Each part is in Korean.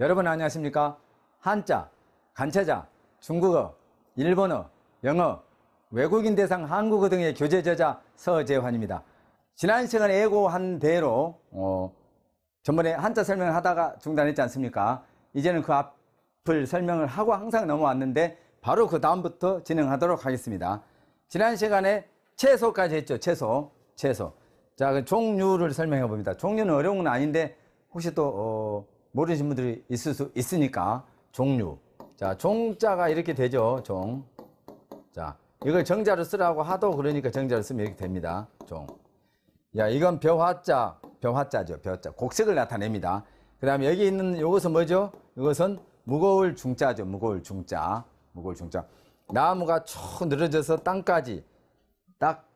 여러분 안녕하십니까? 한자, 간체자, 중국어, 일본어, 영어, 외국인 대상 한국어 등의 교재 저자 서재환입니다. 지난 시간에 예고한 대로 어, 전번에 한자 설명을 하다가 중단했지 않습니까? 이제는 그 앞을 설명을 하고 항상 넘어왔는데 바로 그 다음부터 진행하도록 하겠습니다. 지난 시간에 채소까지 했죠. 채소, 채소. 자, 그 종류를 설명해 봅니다. 종류는 어려운 건 아닌데 혹시 또 어, 모르시는 분들이 있을 수 있으니까 종류. 자, 종자가 이렇게 되죠. 종. 자, 이걸 정자를 쓰라고 하도 그러니까 정자를 쓰면 이렇게 됩니다. 종. 야, 이건 벼화자, 벼화자죠. 벼자. 곡색을 나타냅니다. 그 다음에 여기 있는 이것은 뭐죠? 이것은 무거울 중자죠. 무거울 중자. 무거울 중자. 나무가 쭉 늘어져서 땅까지 딱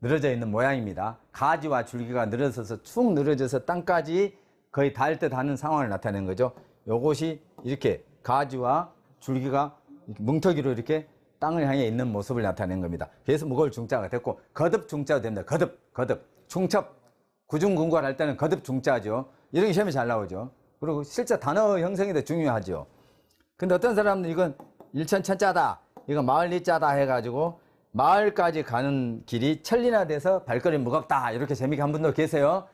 늘어져 있는 모양입니다. 가지와 줄기가 늘어져서 축 늘어져서 땅까지 거의 닿을 때 닿는 상황을 나타낸 거죠. 요것이 이렇게 가지와 줄기가 뭉터기로 이렇게 땅을 향해 있는 모습을 나타낸 겁니다. 그래서 무거울 중자가 됐고 거듭 중자가 됩니다. 거듭, 거듭, 중첩, 구중궁궐 할 때는 거듭 중자죠. 이런 게 시험에 잘 나오죠. 그리고 실제 단어 형성이 더 중요하죠. 근데 어떤 사람은 들 이건 일천 천자다, 이건 마을 리자다 해가지고 마을까지 가는 길이 천리나 돼서 발걸음 무겁다 이렇게 재미있게 한 분도 계세요.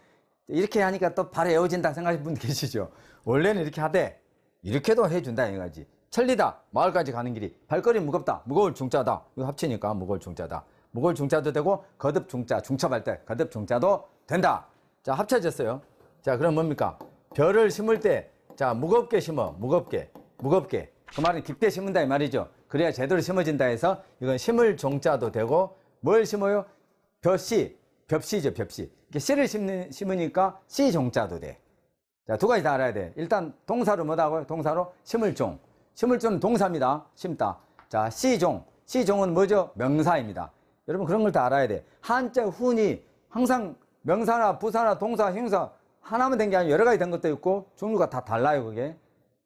이렇게 하니까 또 발에 에어진다 생각하시는 분 계시죠? 원래는 이렇게 하되 이렇게도 해준다 이거지. 천리다 마을까지 가는 길이 발걸음 무겁다 무거울 중자다 이거 합치니까 무거울 중자다 무거울 중자도 되고 거듭 중자 중첩할 때 거듭 중자도 된다. 자 합쳐졌어요. 자 그럼 뭡니까? 별을 심을 때 자 무겁게 심어 무겁게 무겁게 그 말은 깊게 심은다이 말이죠. 그래야 제대로 심어진다 해서 이건 심을 종자도 되고 뭘 심어요? 벼씨 벽시죠, 벽시. 이게 씨를 심는, 심으니까 씨 종자도 돼. 자, 두 가지 다 알아야 돼. 일단 동사로 뭐다고요? 동사로 심을 종. 심을 종 동사입니다. 심다. 자, 씨 종. 씨 종은 뭐죠? 명사입니다. 여러분 그런 걸 다 알아야 돼. 한자 훈이 항상 명사나 부사나 동사, 형사 하나만 된게 아니라 여러 가지 된 것도 있고 종류가 다 달라요, 그게.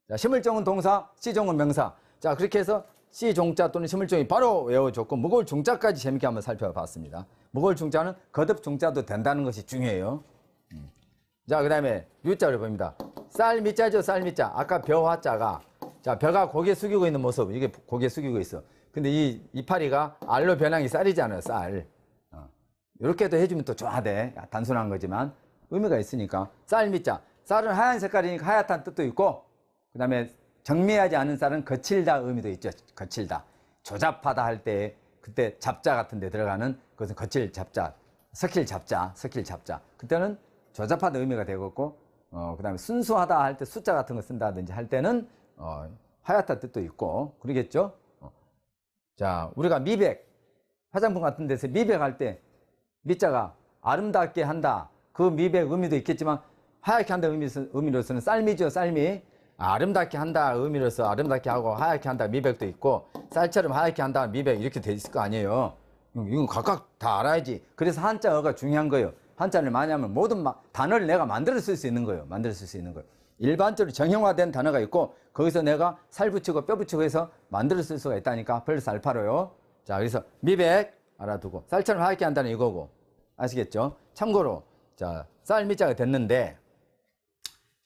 자, 심을 종은 동사, 씨 종은 명사. 자, 그렇게 해서 C 종자 또는 심물종이 바로 외워졌고 무골 종자까지 재밌게 한번 살펴봤습니다. 무골 종자는 거듭 종자도 된다는 것이 중요해요. 음. 자, 그 다음에 유자를 봅니다. 쌀 밑자죠, 쌀 밑자. 아까 벼화자가 자, 벼가 고개 숙이고 있는 모습. 이게 고개 숙이고 있어. 근데 이 이파리가 알로 변형이 쌀이잖아요, 쌀. 어. 이렇게도 해주면 또 좋아돼. 하 아, 단순한 거지만 의미가 있으니까. 쌀 밑자. 쌀은 하얀 색깔이니까 하얗다는 뜻도 있고, 그 다음에 정밀하지 않은 쌀은 거칠다 의미도 있죠. 거칠다. 조잡하다 할 때 그때 잡자 같은 데 들어가는 그것은 거칠 잡자, 석힐 잡자, 석힐 잡자. 그때는 조잡하다 의미가 되었고 어, 그다음에 순수하다 할 때 숫자 같은 거 쓴다든지 할 때는 어, 하얗다 뜻도 있고 그러겠죠. 어. 자, 우리가 미백 화장품 같은 데서 미백할 때 미자가 아름답게 한다. 그 미백 의미도 있겠지만 하얗게 한다 의미로서는 쌀미죠, 쌀미. 아름답게 한다 의미로서 아름답게 하고 하얗게 한다 미백도 있고 쌀처럼 하얗게 한다 미백 이렇게 돼 있을 거 아니에요. 이건 각각 다 알아야지. 그래서 한자어가 중요한 거예요. 한자를 많이 하면 모든 단어를 내가 만들어 쓸수 있는 거예요. 만들어 쓸수 있는 거예요. 일반적으로 정형화된 단어가 있고 거기서 내가 살 붙이고 뼈 붙이고 해서 만들어 쓸 수가 있다니까 플러스 알파로요. 자 그래서 미백 알아두고 쌀처럼 하얗게 한다는 이거고 아시겠죠? 참고로 자쌀 미자가 됐는데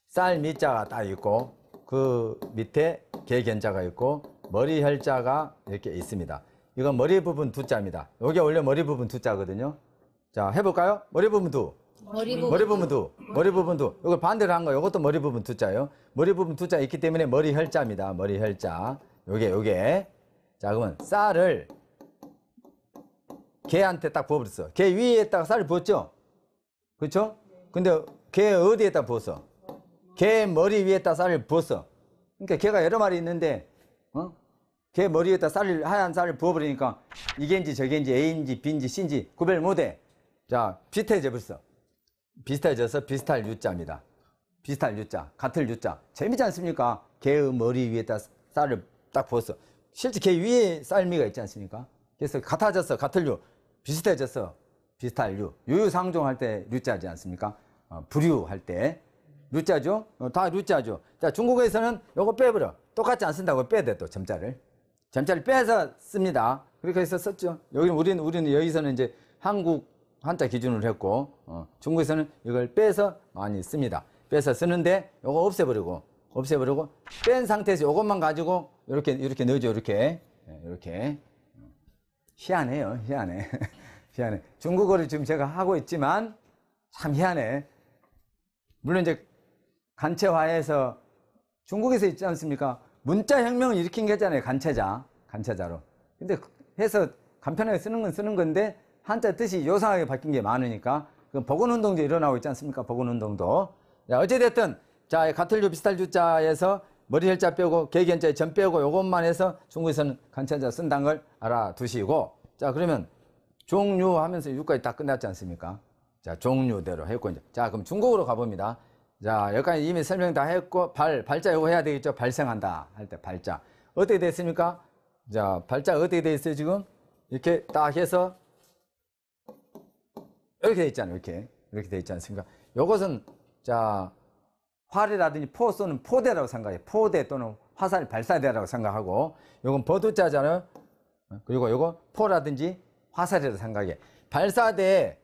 쌀 미자가 딱 있고 그 밑에 개견자가 있고 머리 혈자가 이렇게 있습니다. 이건 머리 부분 두자입니다. 이게 원래 머리 부분 두자거든요. 자, 해볼까요? 머리 부분 두. 머리 머리 부분 두. 머리 부분 두. 이걸 반대로 한거 이것도 머리 부분 두자예요. 머리 부분 두 자 있기 때문에 머리 혈자입니다. 머리 혈자. 요게, 요게. 자, 그러면 쌀을 개한테 딱 부어버렸어. 개 위에다가 쌀을 부었죠? 그렇죠? 근데 개 어디에다 부었어? 개 머리 위에다 쌀을 부었어. 그러니까 개가 여러 마리 있는데, 어? 개 머리 에다 쌀을, 하얀 쌀을 부어버리니까 이게인지 저게인지 A인지 B인지 C인지 구별 못해. 자, 비슷해져 벌써. 비슷해져서 비슷할 유자입니다. 비슷할 유자, 같을 유자. 재밌지 않습니까? 개의 머리 위에다 쌀을 딱 부었어. 실제 개 위에 쌀미가 있지 않습니까? 그래서 같아져서 같을 유. 비슷해져서 비슷할 유. 유유상종할 때 유자지 않습니까? 어, 불유할 때. 루자죠? 어, 다 루자죠. 자, 중국에서는 요거 빼버려. 똑같지않 쓴다고 빼대 또 점자를. 점자를 빼서 씁니다. 그렇게 해서 썼죠. 여기 우리는 우리는 여기서는 이제 한국 한자 기준으로 했고 어, 중국에서는 이걸 빼서 많이 씁니다. 빼서 쓰는데 요거 없애버리고 없애버리고 뺀 상태에서 요것만 가지고 이렇게 이렇게 넣죠. 이렇게 이렇게 예, 희한해요. 희한해. 희한해. 중국어를 지금 제가 하고 있지만 참 희한해. 물론 이제 간체화해서 중국에서 있지 않습니까? 문자 혁명을 일으킨 게잖아요. 간체자, 간체자로. 근데 해서 간편하게 쓰는 건 쓰는 건데 한자 뜻이 요상하게 바뀐 게 많으니까 그 복원 운동도 일어나고 있지 않습니까? 복원 운동도. 자, 어찌 됐든 자, 가틀류 비슷할 주자에서 머리 혈자 빼고 개견자에 점 빼고 요것만 해서 중국에서는 간체자 쓴다는 걸 알아두시고 자, 그러면 종류 하면서 6까지 다 끝났지 않습니까? 자, 종류대로 했고 이제 자, 그럼 중국으로 가봅니다. 자, 여기까지 이미 설명 다 했고, 발, 발자 이거 해야 되겠죠? 발생한다. 할 때 발자. 어떻게 됐습니까? 자, 발자 어떻게 돼 있어요, 지금? 이렇게 딱 해서, 이렇게 돼 있잖아요, 이렇게. 이렇게 돼 있지 않습니까? 요것은, 자, 활이라든지 포 쏘는 포대라고 생각해. 포대 또는 화살 발사대라고 생각하고, 요건 버드자잖아요 그리고 요거 포라든지 화살이라고 생각해. 발사대에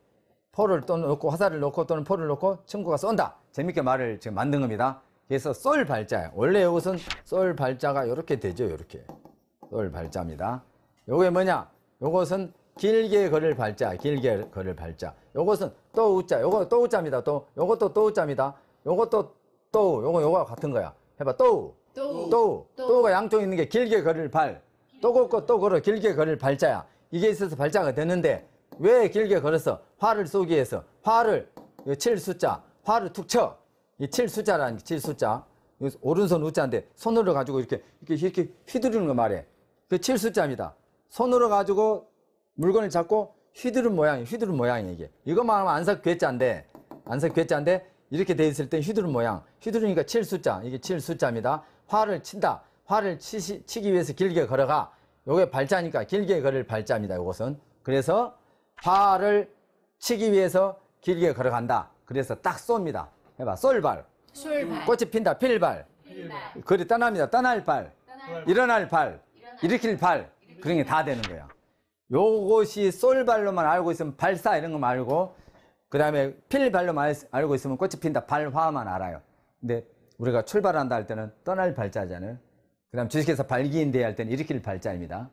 포를 또 넣고 화살을 넣고 또는 포를 넣고 친구가 쏜다. 재밌게 말을 지금 만든 겁니다. 그래서 쏠 발자. 원래 이것은 쏠 발자가 이렇게 되죠. 이렇게 쏠 발자입니다. 요게 뭐냐? 요것은 길게 걸을 발자, 길게 걸을 발자. 요것은 또 우자. 요거 또 우자입니다. 또 요것도 또 우자입니다. 요것도 또 요거 요거 같은 거야. 해봐 또. 또. 또. 또가 양쪽에 있는 게 길게 걸을 발. 또 걷고 또 걸어 길게 걸을 발자야. 이게 있어서 발자가 되는데 왜 길게 걸었어? 화를 쏘기 위해서. 화를 칠 숫자. 화를 툭 쳐. 이 칠숫자라는게칠숫자 오른손 우자인데 손으로 가지고 이렇게 이렇게 이렇게 휘두르는 거 말해. 그 칠숫자입니다 손으로 가지고 물건을 잡고 휘두른 모양이 휘두른 모양이 에요 이게. 이것만 하면 안석 괴자인데 안석 괴자인데 이렇게 돼 있을 때 휘두른 모양. 휘두르니까 칠숫자 이게 칠숫자입니다 화를 친다. 화를 치시, 치기 위해서 길게 걸어가. 요게 발자니까 길게 걸을 발자입니다. 이것은 그래서 화를 치기 위해서 길게 걸어간다. 그래서 딱 쏩니다. 해봐. 쏠발. 쏠발. 꽃이 핀다. 필발. 필발. 그리 떠납니다. 떠날 발. 떠날 일어날 발. 일 일으킬 발. 그런 게 다 되는 거야. 요것이 쏠발로만 알고 있으면 발사 이런 거 말고 그 다음에 필발로만 알고 있으면 꽃이 핀다. 발화만 알아요. 근데 우리가 출발한다 할 때는 떠날 발자잖아요. 그 다음 주식회사 발기인대 할 때는 일으킬 발자입니다.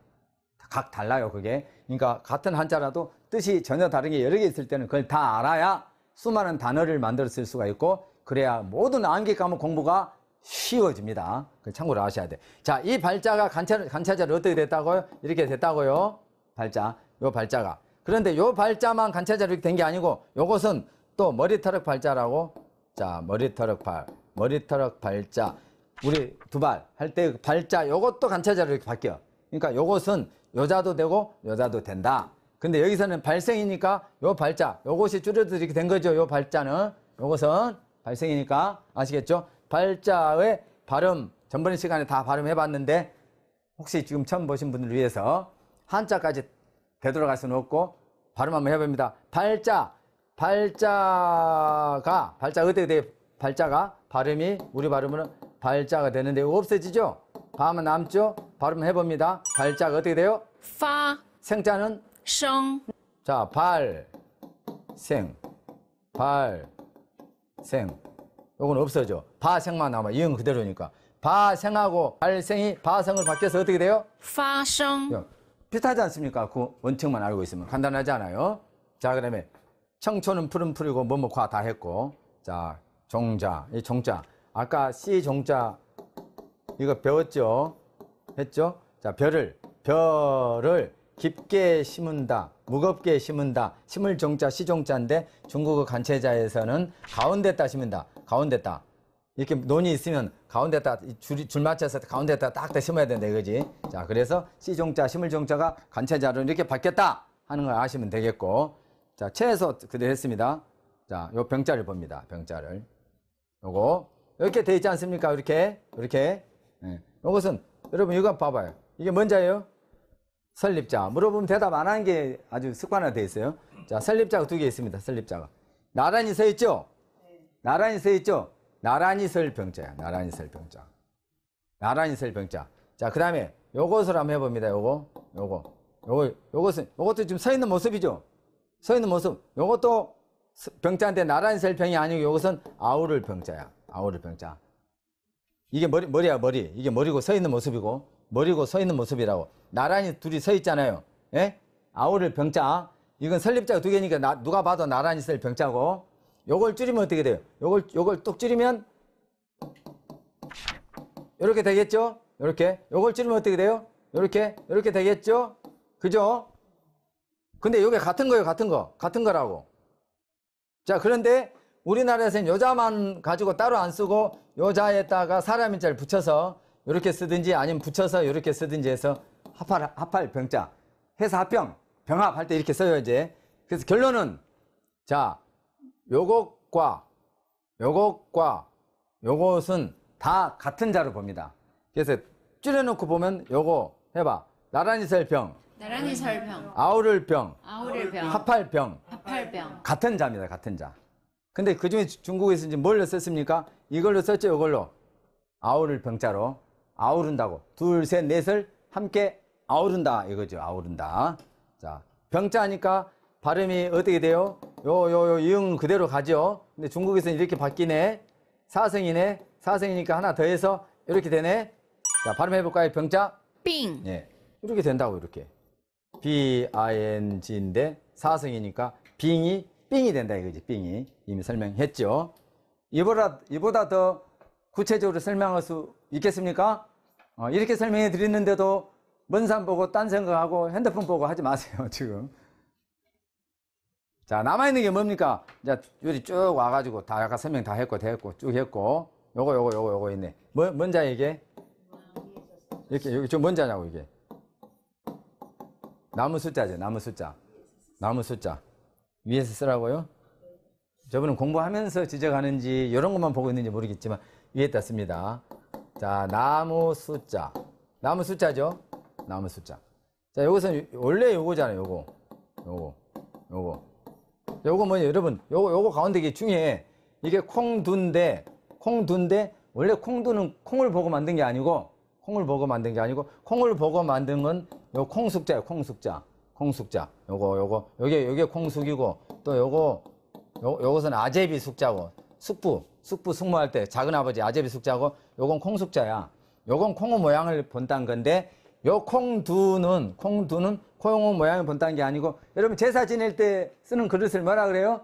각 달라요, 그게. 그러니까 같은 한자라도 뜻이 전혀 다른 게 여러 개 있을 때는 그걸 다 알아야 수많은 단어를 만들어 쓸 수가 있고 그래야 모든 암기 과목 공부가 쉬워집니다. 참고를 하셔야 돼. 자, 이 발자가 간찰간찰자로 어떻게 됐다고요? 이렇게 됐다고요. 발자, 요 발자가. 그런데 요 발자만 간찰자로 이렇게 된게 아니고 요것은 또 머리털럭 발자라고 자, 머리털럭 발, 머리털럭 발자. 우리 두 발 할때 그 발자 요것도 간찰자로 이렇게 바뀌어. 그러니까 요것은 여자도 되고 여자도 된다. 근데 여기서는 발생이니까 요 발자, 요것이 줄여들이게 된 거죠. 요 발자는. 요것은 발생이니까 아시겠죠? 발자의 발음, 전번 시간에 다 발음해 봤는데 혹시 지금 처음 보신 분들 위해서 한자까지 되돌아갈 수는 없고 발음 한번 해봅니다. 발자, 발자가, 발자 어떻게 돼요? 발자가 발음이 우리 발음으로 발자가 되는데 없어지죠? 밤은 남죠? 발음 해봅니다. 발자가 어떻게 돼요? 파. 생자는 성. 자, 발생. 발생. 요건 없어져. 바생만 남아. 이응 그대로니까. 바생하고 발생이 바성을 바뀌어서 어떻게 돼요? 파성. 예. 비슷하지 않습니까? 그 원칙만 알고 있으면 간단하지 않아요? 자, 그다음에 청초는 푸른 풀이고 뭐뭐 과 다 했고. 자, 종자. 이 종자. 아까 C 종자 이거 배웠죠? 했죠? 자, 별을 별을 깊게 심은다, 무겁게 심은다, 심을 정자 시종자인데 중국어 간체자에서는 가운데다 심은다 가운데다. 이렇게 논이 있으면 가운데다 줄, 줄 맞춰서 가운데다 딱다 심어야 된다 이거지. 자, 그래서 시종자, 심을 정자가 간체자로 이렇게 바뀌었다 하는 걸 아시면 되겠고. 자, 최소 그대로 했습니다. 자, 요 병자를 봅니다. 병자를. 요거. 이렇게 돼 있지 않습니까? 이렇게. 이렇게. 예. 요것은 여러분 이거 봐봐요. 이게 뭔자예요? 설립자. 물어보면 대답 안 하는 게 아주 습관화돼 있어요. 자, 설립자가 두 개 있습니다. 설립자가. 나란히 서 있죠? 나란히 서 있죠? 나란히 설 병자야. 나란히 설 병자. 나란히 설 병자. 자, 그 다음에 요것을 한번 해봅니다. 요거, 요거, 요거, 요것은, 요것도 지금 서 있는 모습이죠? 서 있는 모습. 요것도 병자인데 나란히 설 병이 아니고 요것은 아우를 병자야. 아우를 병자. 이게 머리, 머리야, 머리. 이게 머리고 서 있는 모습이고. 머리고 서 있는 모습이라고. 나란히 둘이 서 있잖아요. 예? 아우를 병자. 이건 설립자가 두 개니까 나, 누가 봐도 나란히 쓸 병자고. 요걸 줄이면 어떻게 돼요? 요걸, 요걸 뚝 줄이면 이렇게 되겠죠? 이렇게 요걸 줄이면 어떻게 돼요? 이렇게 이렇게 되겠죠? 그죠? 근데 요게 같은 거예요, 같은 거. 같은 거라고. 자, 그런데 우리나라에서는 여자만 가지고 따로 안 쓰고 여자에다가 사람인자를 붙여서 이렇게 쓰든지 아니면 붙여서 이렇게 쓰든지 해서 합할, 합할 병자. 해서 합병, 병합 할 때 이렇게 써요, 이제. 그래서 결론은 자, 요것과 요것과 요것은 다 같은 자로 봅니다. 그래서 줄여놓고 보면 요거 해봐. 나란히 설 병. 나란히 설 병. 아우를 병. 아우를 병. 합할 병. 합할 병. 같은 자입니다. 같은 자. 근데 그 중에 중국에서 이제 뭘로 썼습니까? 이걸로 썼죠. 이걸로. 아우를 병자로. 아우른다고. 둘, 셋, 넷을 함께 아우른다. 이거죠. 아우른다. 자, 병자 니까 발음이 어떻게 돼요? 요, 요, 요, 이응 그대로 가죠. 근데 중국에서는 이렇게 바뀌네. 사성이네. 사성이니까 하나 더해서 이렇게 되네. 자, 발음해볼까요? 병자. 빙. 예. 이렇게 된다고, 이렇게. B-I-N-G인데 아, 사성이니까 빙이 빙이 된다 이거지, 빙이. 이미 설명했죠. 이보다, 이보다 더 구체적으로 설명할 수 있겠습니까? 어, 이렇게 설명해 드렸는데도먼 산 보고 딴 생각하고 핸드폰 보고 하지 마세요, 지금. 자, 남아있는 게 뭡니까? 자, 요리쭉 와가지고 다 아까 설명 다 했고, 됐고, 쭉 했고. 요거, 요거, 요거, 요거 있네. 뭐, 뭔자 이게? 이렇게, 여기 좀 뭔자냐고, 이게. 나무 숫자죠, 나무 숫자. 나무 숫자. 위에서 쓰라고요? 저분은 공부하면서 지적하는지, 이런 것만 보고 있는지 모르겠지만, 위에떴습니다 자, 나무 숫자. 나무 숫자죠? 나무 숫자. 자, 여기서 원래 요거잖아요, 요거. 요거. 요거. 요거 뭐냐, 여러분. 요거, 요거 가운데 이게 중에 이게 콩둔데, 콩둔데, 원래 콩두는 콩을 보고 만든 게 아니고, 콩을 보고 만든 게 아니고, 콩을 보고 만든 건 요 콩숙자예요, 콩숙자. 콩숙자. 요거, 요거. 요게, 요게 콩숙이고, 또 요거, 요, 요것은 아제비 숙자고, 숙부, 숙부 숙모할 때 작은 아버지 아제비 숙자고 요건 콩 숙자야. 요건 콩의 모양을 본딴 건데 요 콩두는 콩두는 콩의 모양을 본딴 게 아니고 여러분 제사 지낼 때 쓰는 그릇을 뭐라 그래요?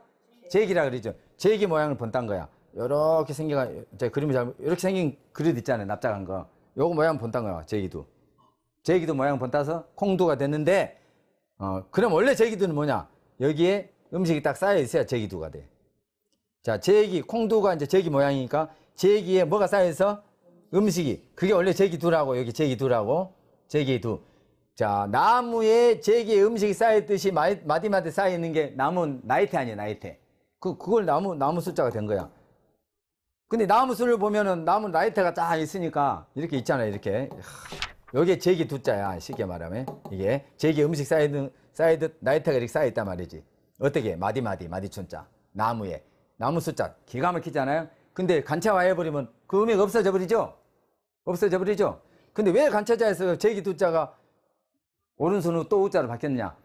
제기라 그러죠. 제기 모양을 본딴 거야. 요렇게 생겨가 제 그림이 잘 이렇게 생긴 그릇 있잖아요. 납작한 거. 요거 모양 본딴 거야. 제기도. 제기도 모양 본따서 콩두가 됐는데 어 그럼 원래 제기도는 뭐냐? 여기에 음식이 딱 쌓여 있어야 제기도가 돼. 자, 제기, 콩두가 이제 제기 모양이니까 제기에 뭐가 쌓여서 음식이. 그게 원래 제기 두라고, 여기 제기 두라고. 제기 두. 자, 나무에 제기에 음식이 쌓였듯이 마디마디 쌓여있는 게 나무, 나이테 아니에요, 나이테. 그, 그걸 나무, 나무 숫자가 된 거야. 근데 나무 수를 보면은 나무 나이테가 쫙 있으니까 이렇게 있잖아요, 이렇게. 여기에 제기 두 자야, 쉽게 말하면. 이게. 제기 음식 쌓여있듯 쌓이듯 나이테가 이렇게 쌓여있단 말이지. 어떻게? 마디마디, 마디춘자. 나무에. 나무 숫자 기가 막히잖아요. 근데 간차화해버리면 그 의미가 없어져 버리죠? 없어져 버리죠? 근데 왜 간차자에서 제기 두자가 오른손으로 또 우자로 바뀌었냐?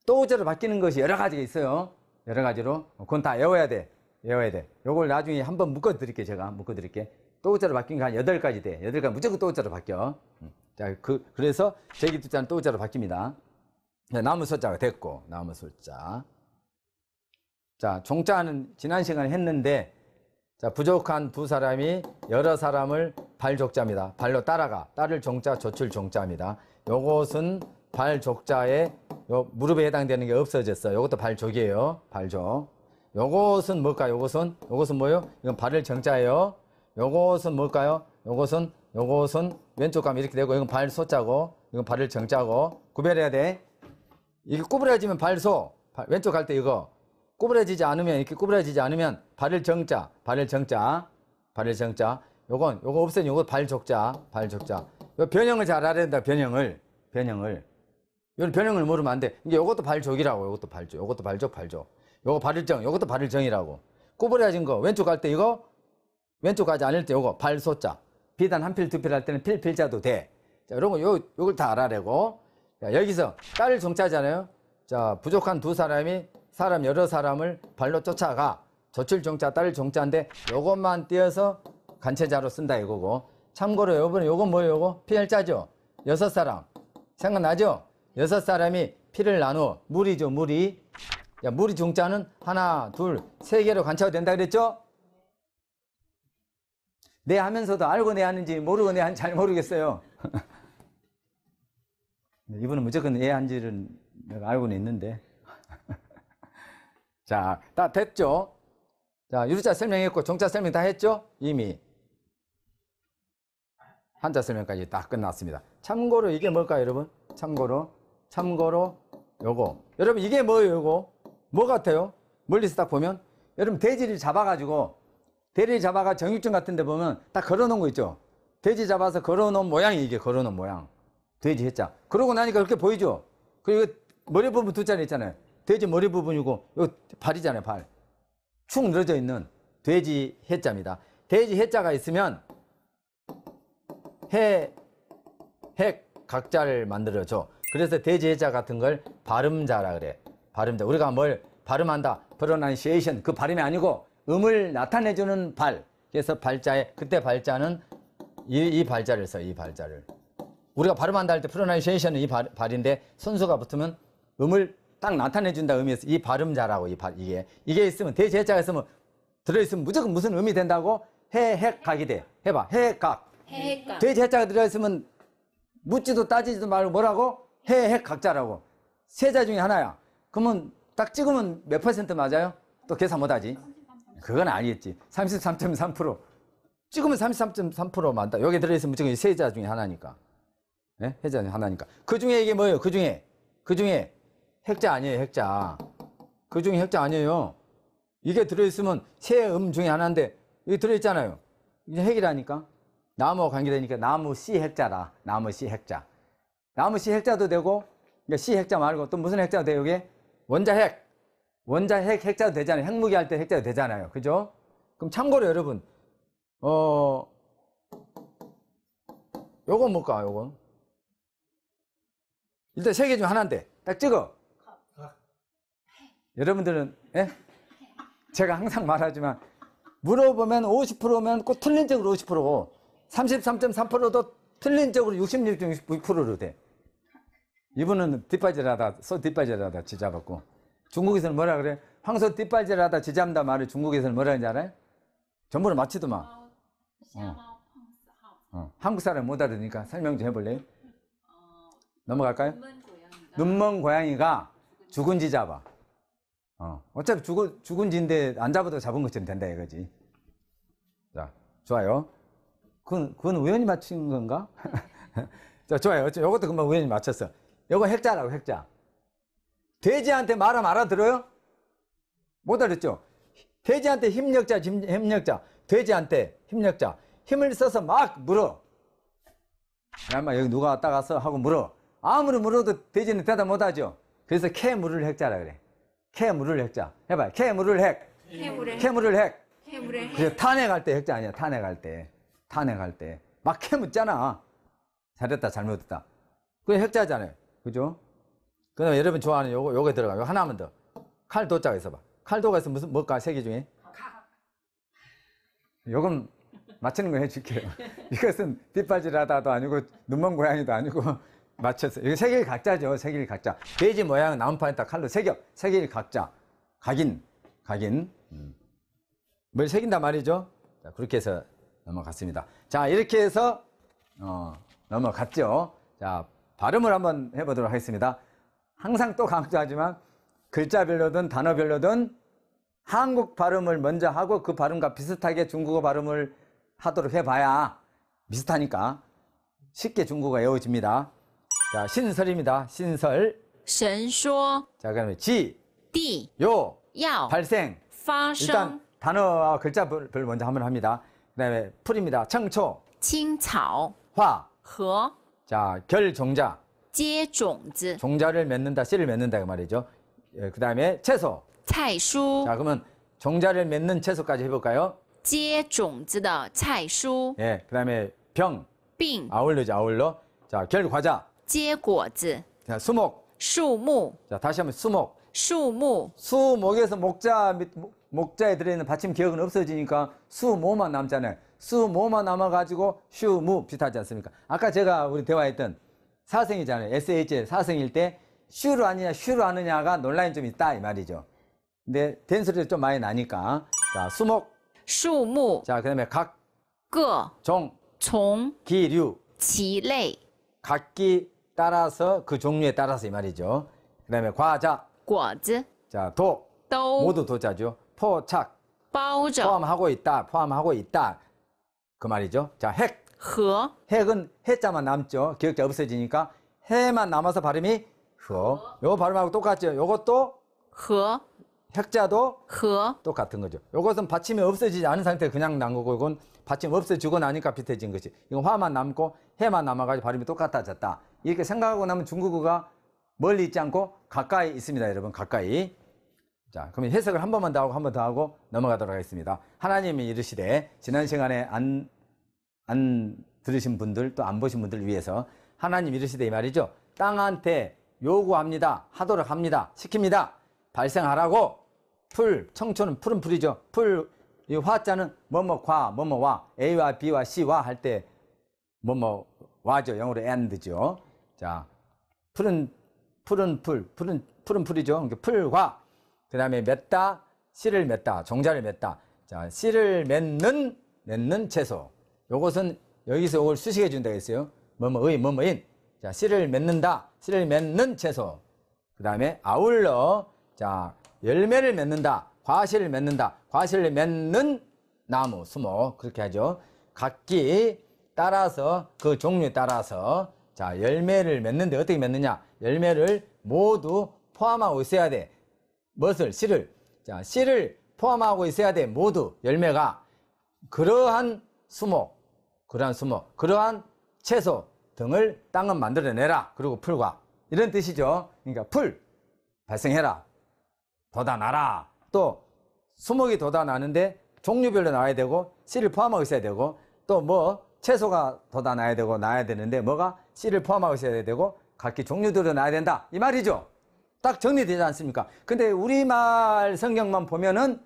느또 우자로 바뀌는 것이 여러 가지가 있어요. 여러 가지로. 어, 그건 다 외워야 돼. 외워야 돼. 요걸 나중에 한번 묶어 드릴게 요 제가. 묶어 드릴게. 또 우자로 바뀐 게한 8가지 돼. 8가지 무조건 또 우자로 바뀌어. 음. 자, 그, 그래서 제기 두자는 또 우자로 바뀝니다. 나무 숫자가 됐고, 나무 숫자. 자, 종자는 지난 시간에 했는데, 자, 부족한 두 사람이 여러 사람을 발족자입니다. 발로 따라가. 따를 종자, 조출 종자입니다. 요것은 발족자의 요 무릎에 해당되는 게 없어졌어요. 요것도 발족이에요. 발족. 요것은 뭘까요? 요것은 요것은 뭐요? 예 이건 발을 정자예요. 요것은 뭘까요? 요것은 요것은 왼쪽 가면 이렇게 되고 이건 발 소자고 이건 발을 정자고 구별해야 돼. 이게 구부려지면 발소 왼쪽 갈 때 이거 구부려지지 않으면 이렇게 구부려지지 않으면 발을 정자, 발을 정자, 발을 정자. 요건 요거 없애니 요거 발 족자, 발 족자. 요 변형을 잘 알아야 된다. 변형을, 변형을. 요는 변형을 모르면 안 돼. 이게 요것도 발족이라고. 요것도 발족, 요것도 발족, 발족. 요거 발을 정, 요것도 발을 정이라고. 구부려진거 왼쪽 갈 때 이거 왼쪽 가지 않을 때 요거 발소자. 비단 한 필, 두 필 할 때는 필, 필자도 돼. 자, 이런 거 요, 요걸 다 알아내고. 자, 여기서 딸 종자잖아요. 자, 부족한 두 사람이 사람 여러 사람을 발로 쫓아가 저출 종자 딸 종자인데 요것만 띄어서 간체자로 쓴다 이거고 참고로 요번에 요건 뭐예요 요거 피열자죠 여섯 사람 생각나죠 여섯 사람이 피를 나누어 물이죠 물이 야, 물이 종자는 하나 둘 세 개로 간체가 된다 그랬죠 내 하면서도 알고 내네 하는지 모르고 내 하는지 잘 모르겠어요 네, 이분은 무조건 애한지를 내가 알고는 있는데 자, 다 됐죠? 자, 유리자 설명했고 종자 설명 다 했죠? 이미 한자 설명까지 다 끝났습니다. 참고로 이게 뭘까요, 여러분? 참고로 참고로 요거 여러분 이게 뭐예요, 요거? 뭐 같아요? 멀리서 딱 보면 여러분 돼지를 잡아가지고 대리를 잡아가 정육점 같은 데 보면 딱 걸어놓은 거 있죠? 돼지 잡아서 걸어놓은 모양이 이게 걸어놓은 모양 돼지 했자 그러고 나니까 그렇게 보이죠? 그리고 머리 부분 두 자리 있잖아요 돼지 머리 부분이고 요 발이잖아요 발. 축 늘어져 있는 돼지 해자입니다. 돼지 해자가 있으면 해, 핵 각자를 만들어줘. 그래서 돼지 해자 같은 걸 발음자라 그래. 발음자. 우리가 뭘 발음한다. pronunciation 그 발음이 아니고 음을 나타내주는 발. 그래서 발자에 그때 발자는 이, 이 발자를 써이 발자를. 우리가 발음한다 할때 pronunciation은 이 발, 발인데 선수가 붙으면 음을 딱 나타내준다 의미에서 이 발음자라고 이 발, 이게 이게 있으면 대제자가 있으면 들어있으면 무조건 무슨 의미 된다고 해핵각이 돼 해봐 해핵각 대제자가 들어있으면 묻지도 따지지도 말고 뭐라고 해핵각자라고 세자 중에 하나야 그러면 딱 찍으면 몇 퍼센트 맞아요? 또 계산 못하지 그건 아니겠지 33.3% 찍으면 33.3% 맞다 여기 들어있으면 무조건 세자 중에 하나니까 예? 세자 중에 하나니까 그 중에 이게 뭐예요? 그 중에 그 중에 핵자 아니에요, 핵자. 그 중에 핵자 아니에요. 이게 들어있으면 세 음 중에 하나인데, 이게 들어있잖아요. 이게 핵이라니까. 나무와 관계되니까 나무 C 핵자라. 나무 C 핵자. 나무 C 핵자도 되고, 그러니까 C 핵자 말고 또 무슨 핵자도 돼요, 이게? 원자핵. 원자핵 핵자도 되잖아요. 핵무기 할 때 핵자도 되잖아요. 그죠? 그럼 참고로 여러분, 어, 요건 뭘까, 요건? 일단 세 개중에 하나인데, 딱 찍어. 여러분들은 예? 제가 항상 말하지만 물어보면 50%면 꼭 틀린 적으로 50%고 33.3%도 틀린 적으로 66, 66%로 돼. 이분은 뒷발질하다, 소 뒷발질하다 지잡았고 중국에서는 뭐라 그래? 황소 뒷발질하다 지잡는다 말을 중국에서는 뭐라 하는지 알아요? 전부를 맞히도 마. 어. 어. 어. 어. 한국 사람 못 알으니까 설명 좀 해볼래요? 어. 넘어갈까요? 눈먼 고양이가 죽은 지 잡아. 어, 어차피 죽은, 죽은 진데 안 잡아도 잡은 것처럼 된다 이거지. 자, 좋아요. 그건, 그건 우연히 맞춘 건가? 자, 좋아요. 이것도 금방 우연히 맞췄어. 이거 핵자라고, 핵자. 돼지한테 말하면 알아들어요? 못 알았죠? 돼지한테 힘력자, 힘력자. 돼지한테 힘력자. 힘을 써서 막 물어. 야마 여기 누가 왔다 갔어? 하고 물어. 아무리 물어도 돼지는 대답 못하죠. 그래서 캐물을 핵자라 그래. 캐물을 핵자. 해봐요. 캐물을 핵. 캐물을 캐물을 핵. 캐물을 핵. 그래, 탄핵할 때 핵자 아니야. 탄핵할 때. 탄핵할 때. 막 캐묻잖아. 잘했다, 잘못했다. 그게 핵자잖아요. 그죠? 그 다음에 여러분 좋아하는 요거, 요거 들어가요. 하나만 더. 칼도 자가 있어봐. 칼도가 있으면 무슨, 뭘까? 세개 중에? 요건 맞추는거 해줄게요. 이것은 뒷발질 하다도 아니고, 눈먼 고양이도 아니고, 맞췄어이거 세길 각자죠. 세길 각자. 돼지 모양 나무판에다 칼로 새겨. 세길 각자. 각인. 각인. 음. 뭘 새긴다 말이죠. 자, 그렇게 해서 넘어갔습니다. 자, 이렇게 해서, 어, 넘어갔죠. 자, 발음을 한번 해보도록 하겠습니다. 항상 또 강조하지만, 글자별로든 단어별로든 한국 발음을 먼저 하고 그 발음과 비슷하게 중국어 발음을 하도록 해봐야 비슷하니까 쉽게 중국어 가 외워집니다. 자, 신설입니다. 신설. 신说 자, 그러면 지, 디. 요, 要 발생. 发 일단 단어와 글자별 먼저 한번 합니다. 그다음에 풀입니다. 청초, 칭草 화. 허. 자, 결 종자. 接种子、 종자를 맺는다, 씨를 맺는다 그 말이죠. 예, 그다음에 채소. 채蔬 자, 그러면 종자를 맺는 채소까지 해 볼까요? 接种子的菜蔬、 예. 그다음에 병. 病、 아울러죠, 아울러. 자, 결 과자. 结果子. 자, 수목. 수목. 자, 다시 한번 수목. 树木. 수목에서 목자 및 목자에 들어있는 받침 기억은 없어지니까 수모만 남잖아요. 수모만 남아가지고 슈무 비슷하지 않습니까? 아까 제가 우리 대화했던 사생이잖아요. SH 사생일 때 슈로 아니냐 슈로 아느냐가 논란이 좀 있다 이 말이죠. 근데 된스를좀 많이 나니까 자 수목 수무 자 그다음에 각거종종 기류 기레 각기 따라서 그 종류에 따라서 이 말이죠. 그다음에 과자, 果子、 자, 도兜、 모두 도자죠. 포착 包着、 포함하고 있다. 포함하고 있다. 그 말이죠. 자, 핵和、 핵은 해자만 남죠. 기억자 없어지니까 해만 남아서 발음이 허. 요 발음하고 똑같죠. 요것도 和、 핵자도 和、 똑같은 거죠. 요것은 받침이 없어지지 않은 상태에 그냥 난 거고 이건 받침 없어지고 나니까 비슷해진 거지. 이건 화만 남고 해만 남아가지고 발음이 똑같아졌다. 이렇게 생각하고 나면 중국어가 멀리 있지 않고 가까이 있습니다. 여러분, 가까이. 자, 그러면 해석을 한 번만 더 하고 한 번 더 하고 넘어가도록 하겠습니다. 하나님이 이르시되 지난 시간에 안, 안 들으신 분들 또 안 보신 분들 위해서 하나님 이르시되 이 말이죠. 땅한테 요구합니다. 하도록 합니다. 시킵니다. 발생하라고 풀, 청초는 푸른 풀이죠. 풀, 이 화자는 뭐뭐 과, 뭐뭐 와, A와 B와 C와 할 때 뭐뭐 와죠. 영어로 and죠. 자, 푸른, 푸른 풀, 푸른, 푸른 풀이죠. 그러니까 풀과, 그 다음에 맺다, 씨를 맺다, 종자를 맺다. 자, 씨를 맺는, 맺는 채소. 요것은 여기서 올 수식해 준다고 했어요. 뭐뭐의, 뭐뭐인. 자, 씨를 맺는다. 씨를 맺는 채소. 그 다음에 아울러, 자, 열매를 맺는다. 과실을 맺는다. 과실을 맺는 나무, 수목. 그렇게 하죠. 각기 따라서, 그 종류에 따라서 자, 열매를 맺는데 어떻게 맺느냐? 열매를 모두 포함하고 있어야 돼. 무엇을? 씨를. 자, 씨를 포함하고 있어야 돼. 모두 열매가 그러한 수목, 그러한 수목, 그러한 채소 등을 땅은 만들어내라. 그리고 풀과 이런 뜻이죠. 그러니까 풀 발생해라, 돋아나라. 또 수목이 돋아나는데 종류별로 나와야 되고 씨를 포함하고 있어야 되고 또뭐 채소가 돋아 나야 되고 나야 되는데 뭐가 씨를 포함하고 있어야 되고 각기 종류들을 나야 된다 이 말이죠 딱 정리되지 않습니까 근데 우리말 성경만 보면은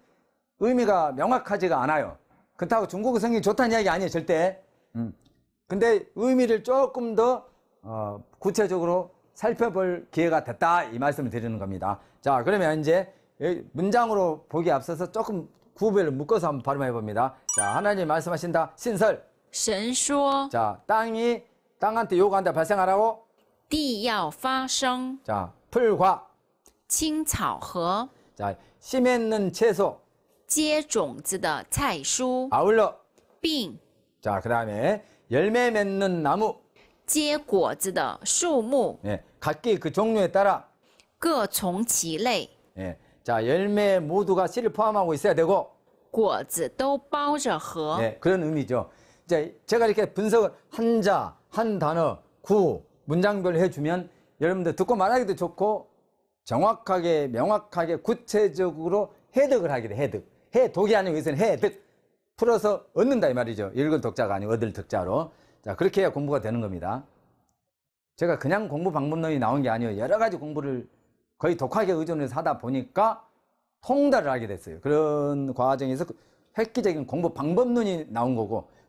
의미가 명확하지가 않아요 그렇다고 중국어 성경이 좋다는 이야기 아니에요 절대 음. 근데 의미를 조금 더 어, 구체적으로 살펴볼 기회가 됐다 이 말씀을 드리는 겁니다 자 그러면 이제 문장으로 보기 앞서서 조금 구별을 묶어서 한번 발음해 봅니다 자 하나님 말씀하신다 신설 神说 자, 땅이 땅한테 요구한다 발생하라고. 地要发生 자, 풀과 青草和 자, 심했는 채소 结种子的菜蔬， 아울러 并 자, 그다음에 열매 맺는 나무 结果子的树木， 예, 각기 그 종류에 따라 各从其类， 예, 자, 열매 모두가 씨를 포함하고 있어야 되고 果子都包着核。 예, 그런 의미죠. 이제 제가 이렇게 분석을 한자, 한 단어, 구, 문장별 해주면 여러분들 듣고 말하기도 좋고 정확하게, 명확하게, 구체적으로 해득을 하기 돼, 해득. 해독이 아니고 여기서는 해득. 풀어서 얻는다 이 말이죠. 읽을 독자가 아니고 얻을 독자로. 자, 그렇게 해야 공부가 되는 겁니다. 제가 그냥 공부 방법론이 나온 게 아니에요. 여러 가지 공부를 거의 독하게 의존해서 하다 보니까 통달을 하게 됐어요. 그런 과정에서 획기적인 공부 방법론이 나온 거고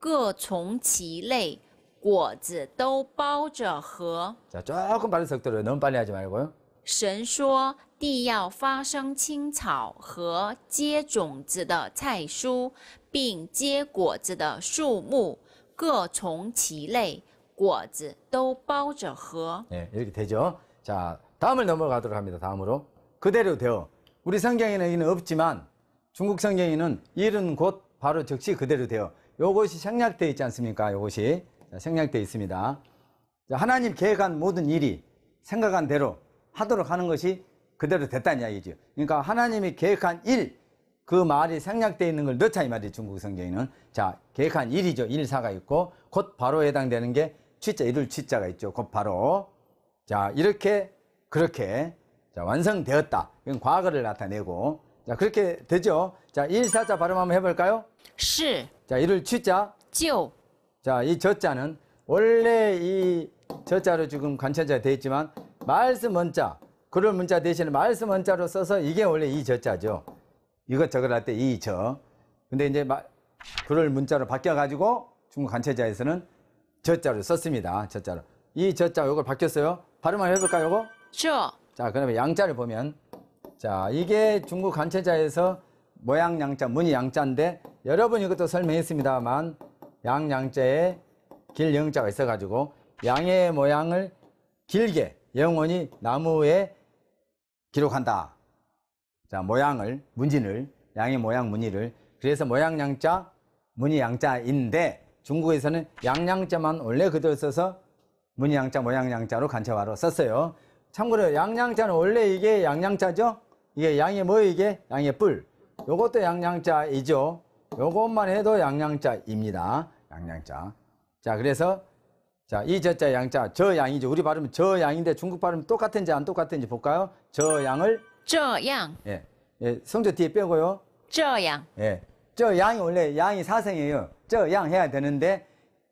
各从其类，果子都包着核。자조금빨리속도를너무빨리하지말고요神说地要发生青草和结种子的菜蔬，并结果子的树木，各从其类，果子都包着核。네이렇게되죠자다음을넘어가도록합니다다음으로그대로되어우리성경에는없지만중국성경에는이른곳바로즉시그대로되어 요것이 생략돼 있지 않습니까? 요것이 생략돼 있습니다. 하나님 계획한 모든 일이 생각한 대로 하도록 하는 것이 그대로 됐다는 이야기죠. 그러니까 하나님이 계획한 일, 그 말이 생략돼 있는 걸 넣자 이 말이죠. 중국 성경에는. 자, 계획한 일이죠. 일사가 있고 곧 바로 해당되는 게 취자, 이룰 취자가 있죠. 곧 바로. 자, 이렇게 그렇게 자, 완성되었다. 이건 과거를 나타내고 자, 그렇게 되죠. 자, 일사자 발음 한번 해볼까요? 是 자, 이를 취자. 就 자, 이 저자는 원래 이 저자로 지금 관찰자가 되 있지만 말씀 문자 그럴 문자 대신에 말씀 문자로 써서 이게 원래 이 저자죠. 이것저것 할때이 저. 근데 이제 마, 그럴 문자로 바뀌어가지고 중국 관찰자에서는 저자로 썼습니다. 저자로. 이 저자 요걸 바뀌었어요. 발음 한번 해볼까요, 요거? 这 자, 그러면 양자를 보면 자, 이게 중국 관체자에서 모양 양자, 문이 양자인데 여러분 이것도 설명했습니다만 양 양자에 길 영자가 있어가지고 양의 모양을 길게 영원히 나무에 기록한다. 자, 모양을, 문진을, 양의 모양, 문의를 그래서 모양 양자, 문이 양자인데 중국에서는 양양자만 원래 그대로 써서 문늬 양자, 모양 양자로 간체화로 썼어요. 참고로 양양자는 원래 이게 양양자죠? 이게 양이 뭐 이게? 양의 뿔. 요것도 양양자이죠. 요것만 해도 양양자입니다. 양양자. 자, 그래서 자, 이 저자 양자 저 양이죠. 우리 발음 저 양인데 중국 발음 똑같은지 안 똑같은지 볼까요? 저 양을 저 양. 예. 예, 성조 뒤에 빼고요. 저 양. 예. 저 양이 원래 양이 사생이에요. 저 양 해야 되는데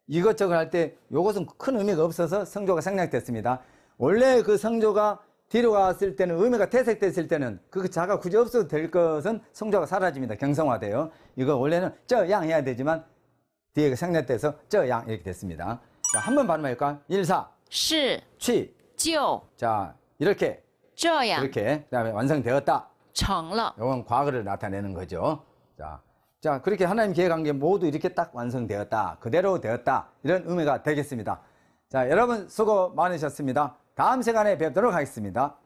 이것저것 할때 요것은 큰 의미가 없어서 성조가 생략됐습니다. 원래 그 성조가 뒤로 갔을 때는 의미가 퇴색됐을 때는 그 자가 굳이 없어도 될 것은 성조가 사라집니다. 경성화돼요. 이거 원래는 저양 해야 되지만 뒤에 그 생략돼서 저양 이렇게 됐습니다. 자, 한번 발음할까? 1, 4, 4, 7, 9. 자, 이렇게. 저양. 이렇게. 그다음에 완성되었다. 成了. 이건 과거를 나타내는 거죠. 자, 자 그렇게 하나님 계획한 게 모두 이렇게 딱 완성되었다. 그대로 되었다. 이런 의미가 되겠습니다. 자, 여러분 수고 많으셨습니다. 다음 시간에 뵙도록 하겠습니다.